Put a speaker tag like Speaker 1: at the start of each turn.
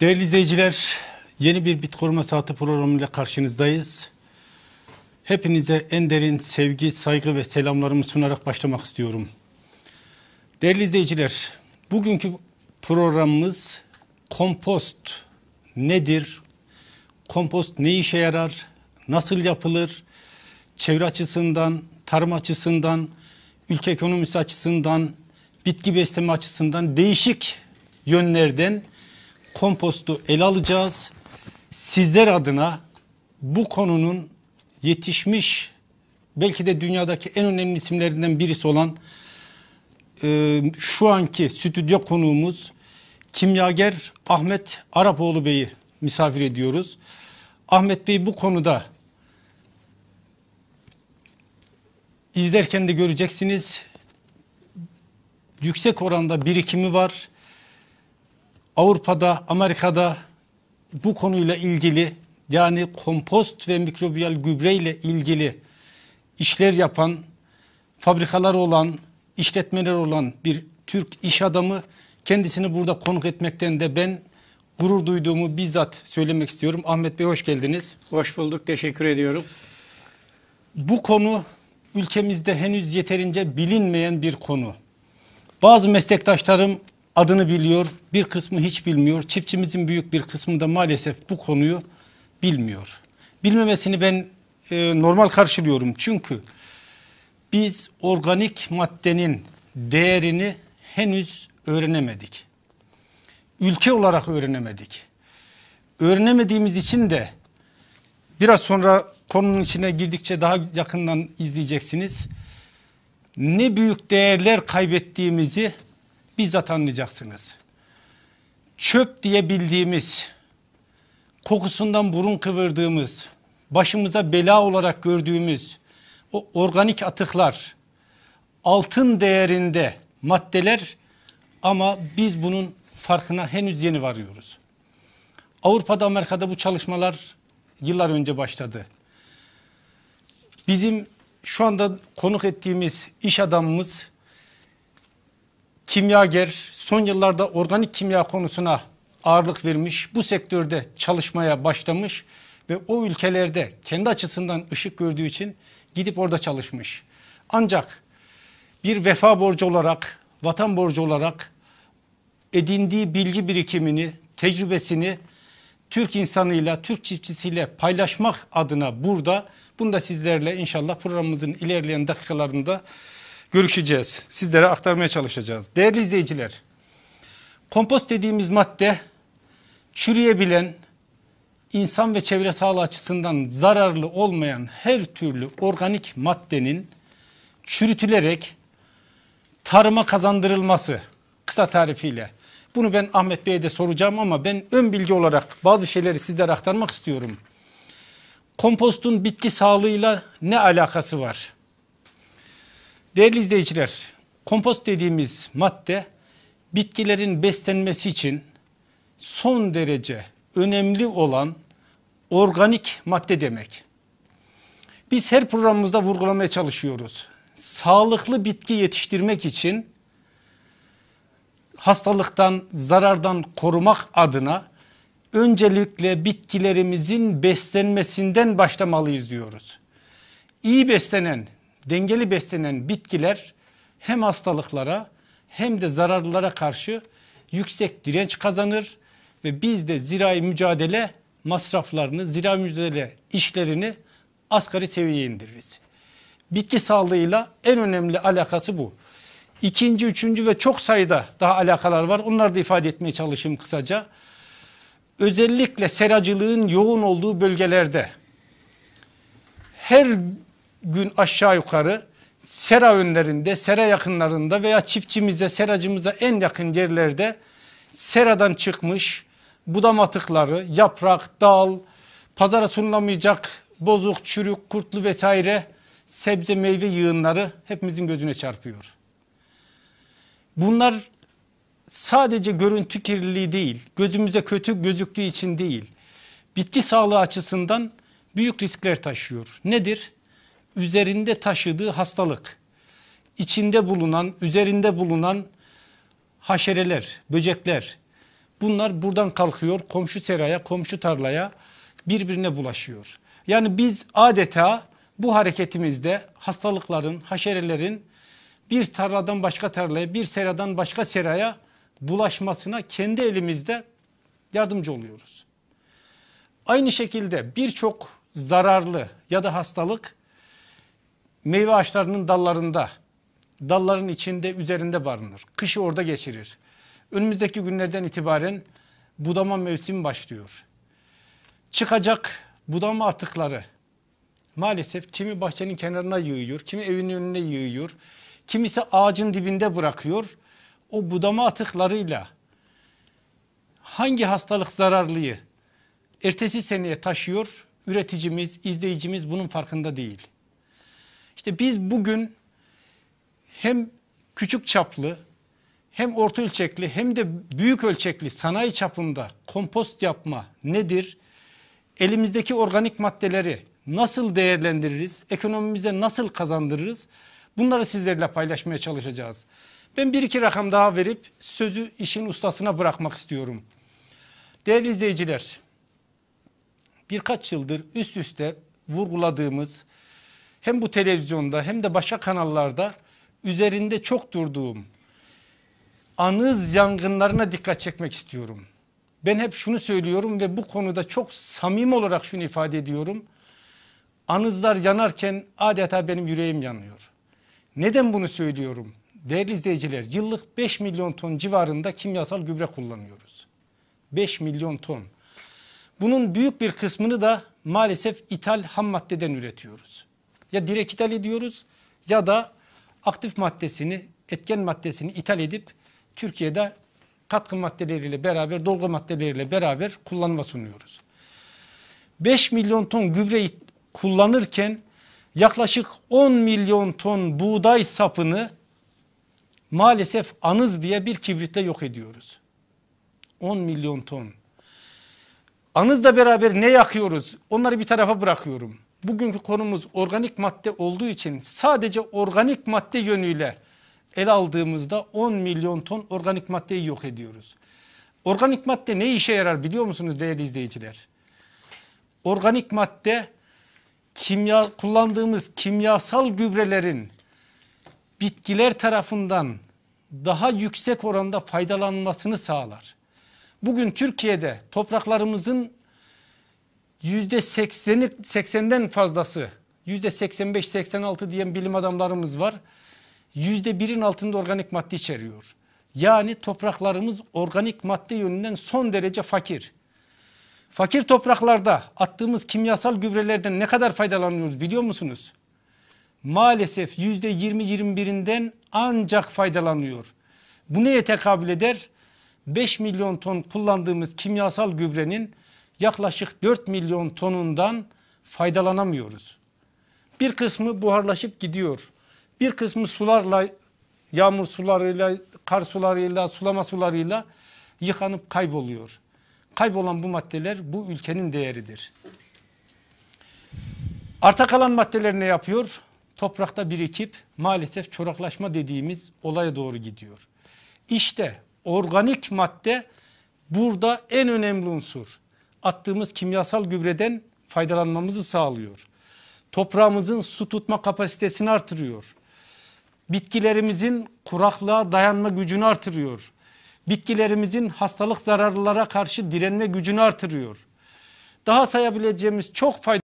Speaker 1: Değerli izleyiciler, yeni bir bit koruma saati programıyla karşınızdayız. Hepinize en derin sevgi, saygı ve selamlarımı sunarak başlamak istiyorum. Değerli izleyiciler, bugünkü programımız kompost nedir? Kompost ne işe yarar? Nasıl yapılır? Çevre açısından, tarım açısından, ülke ekonomisi açısından, bitki besleme açısından değişik yönlerden kompostu ele alacağız. Sizler adına bu konunun yetişmiş belki de dünyadaki en önemli isimlerinden birisi olan e, şu anki stüdyo konuğumuz kimyager Ahmet Arapoğlu Bey'i misafir ediyoruz. Ahmet Bey bu konuda izlerken de göreceksiniz yüksek oranda birikimi var. Avrupa'da, Amerika'da bu konuyla ilgili yani kompost ve mikrobiyal gübre ile ilgili işler yapan, fabrikalar olan, işletmeler olan bir Türk iş adamı kendisini burada konuk etmekten de ben gurur duyduğumu bizzat söylemek istiyorum. Ahmet Bey hoş geldiniz. Hoş bulduk. Teşekkür ediyorum. Bu konu ülkemizde henüz yeterince bilinmeyen bir konu. Bazı meslektaşlarım adını biliyor, bir kısmı hiç bilmiyor. Çiftçimizin büyük bir kısmı da maalesef bu konuyu bilmiyor. Bilmemesini ben e, normal karşılıyorum. Çünkü biz organik maddenin değerini henüz öğrenemedik. Ülke olarak öğrenemedik. Öğrenemediğimiz için de biraz sonra konunun içine girdikçe daha yakından izleyeceksiniz. Ne büyük değerler kaybettiğimizi bizzat anlayacaksınız. Çöp diye bildiğimiz, kokusundan burun kıvırdığımız, başımıza bela olarak gördüğümüz o organik atıklar, altın değerinde maddeler ama biz bunun farkına henüz yeni varıyoruz. Avrupa'da Amerika'da bu çalışmalar yıllar önce başladı. Bizim şu anda konuk ettiğimiz iş adamımız kimyager, son yıllarda organik kimya konusuna ağırlık vermiş, bu sektörde çalışmaya başlamış ve o ülkelerde kendi açısından ışık gördüğü için gidip orada çalışmış. Ancak bir vefa borcu olarak, vatan borcu olarak edindiği bilgi birikimini, tecrübesini Türk insanıyla, Türk çiftçisiyle paylaşmak adına burada. Bunu da sizlerle inşallah programımızın ilerleyen dakikalarında görüşeceğiz. Sizlere aktarmaya çalışacağız. Değerli izleyiciler, kompost dediğimiz madde çürüyebilen, insan ve çevre sağlığı açısından zararlı olmayan her türlü organik maddenin çürütülerek tarıma kazandırılması kısa tarifiyle. Bunu ben Ahmet Bey'e de soracağım ama ben ön bilgi olarak bazı şeyleri sizlere aktarmak istiyorum. Kompostun bitki sağlığıyla ne alakası var? Değerli izleyiciler, kompost dediğimiz madde bitkilerin beslenmesi için son derece önemli olan organik madde demek. Biz her programımızda vurgulamaya çalışıyoruz. Sağlıklı bitki yetiştirmek için hastalıktan, zarardan korumak adına öncelikle bitkilerimizin beslenmesinden başlamalıyız diyoruz. İyi beslenen, dengeli beslenen bitkiler hem hastalıklara hem de zararlara karşı yüksek direnç kazanır ve biz de zirai mücadele masraflarını, zirai mücadele işlerini asgari seviyeye indiririz. Bitki sağlığıyla en önemli alakası bu. İkinci, üçüncü ve çok sayıda daha alakalar var. Onları da ifade etmeye çalışayım kısaca. Özellikle seracılığın yoğun olduğu bölgelerde her gün aşağı yukarı sera önlerinde, sera yakınlarında veya çiftçimize, seracımıza en yakın yerlerde seradan çıkmış budam atıkları, yaprak, dal, pazara sunulamayacak bozuk, çürük, kurtlu vesaire sebze meyve yığınları hepimizin gözüne çarpıyor. Bunlar sadece görüntü kirliliği değil, gözümüze kötü gözüktüğü için değil, bitki sağlığı açısından büyük riskler taşıyor. Nedir? üzerinde taşıdığı hastalık, içinde bulunan, üzerinde bulunan haşereler, böcekler bunlar buradan kalkıyor komşu seraya, komşu tarlaya birbirine bulaşıyor. Yani biz adeta bu hareketimizde hastalıkların, haşerelerin bir tarladan başka tarlaya, bir seradan başka seraya bulaşmasına kendi elimizde yardımcı oluyoruz. Aynı şekilde birçok zararlı ya da hastalık meyve ağaçlarının dallarında, dalların içinde, üzerinde barınır. Kışı orada geçirir. Önümüzdeki günlerden itibaren budama mevsimi başlıyor. Çıkacak budama atıkları maalesef kimi bahçenin kenarına yığıyor, kimi evin önüne yığıyor, kimisi ağacın dibinde bırakıyor. O budama atıklarıyla hangi hastalık zararlıyı ertesi seneye taşıyor üreticimiz, izleyicimiz bunun farkında değil. İşte biz bugün hem küçük çaplı hem orta ölçekli hem de büyük ölçekli sanayi çapında kompost yapma nedir? Elimizdeki organik maddeleri nasıl değerlendiririz? Ekonomimize nasıl kazandırırız? Bunları sizlerle paylaşmaya çalışacağız. Ben bir iki rakam daha verip sözü işin ustasına bırakmak istiyorum. Değerli izleyiciler, birkaç yıldır üst üste vurguladığımız hem bu televizyonda hem de başka kanallarda üzerinde çok durduğum anız yangınlarına dikkat çekmek istiyorum. Ben hep şunu söylüyorum ve bu konuda çok samim olarak şunu ifade ediyorum. Anızlar yanarken adeta benim yüreğim yanıyor. Neden bunu söylüyorum? Değerli izleyiciler yıllık 5 milyon ton civarında kimyasal gübre kullanıyoruz. 5 milyon ton. Bunun büyük bir kısmını da maalesef ithal ham maddeden üretiyoruz. Ya direkt ithal ediyoruz ya da aktif maddesini, etken maddesini ithal edip Türkiye'de katkı maddeleriyle beraber, dolgu maddeleriyle beraber kullanıma sunuyoruz. 5 milyon ton gübre kullanırken yaklaşık 10 milyon ton buğday sapını maalesef anız diye bir kibritle yok ediyoruz. 10 milyon ton. Anızla beraber ne yakıyoruz? Onları bir tarafa bırakıyorum bugünkü konumuz organik madde olduğu için sadece organik madde yönüyle el aldığımızda 10 milyon ton organik maddeyi yok ediyoruz. Organik madde ne işe yarar biliyor musunuz değerli izleyiciler? Organik madde kimya kullandığımız kimyasal gübrelerin bitkiler tarafından daha yüksek oranda faydalanmasını sağlar. Bugün Türkiye'de topraklarımızın yüzde sekseni, seksenden fazlası yüzde seksen beş, seksen altı diyen bilim adamlarımız var. Yüzde birin altında organik madde içeriyor. Yani topraklarımız organik madde yönünden son derece fakir. Fakir topraklarda attığımız kimyasal gübrelerden ne kadar faydalanıyoruz biliyor musunuz? Maalesef yüzde yirmi yirmi birinden ancak faydalanıyor. Bu neye tekabül eder? 5 milyon ton kullandığımız kimyasal gübrenin yaklaşık 4 milyon tonundan faydalanamıyoruz. Bir kısmı buharlaşıp gidiyor. Bir kısmı sularla, yağmur sularıyla, kar sularıyla, sulama sularıyla yıkanıp kayboluyor. Kaybolan bu maddeler bu ülkenin değeridir. Arta kalan maddeler ne yapıyor? Toprakta birikip maalesef çoraklaşma dediğimiz olaya doğru gidiyor. İşte organik madde burada en önemli unsur attığımız kimyasal gübreden faydalanmamızı sağlıyor. Toprağımızın su tutma kapasitesini artırıyor. Bitkilerimizin kuraklığa dayanma gücünü artırıyor. Bitkilerimizin hastalık zararlılara karşı direnme gücünü artırıyor. Daha sayabileceğimiz çok fayda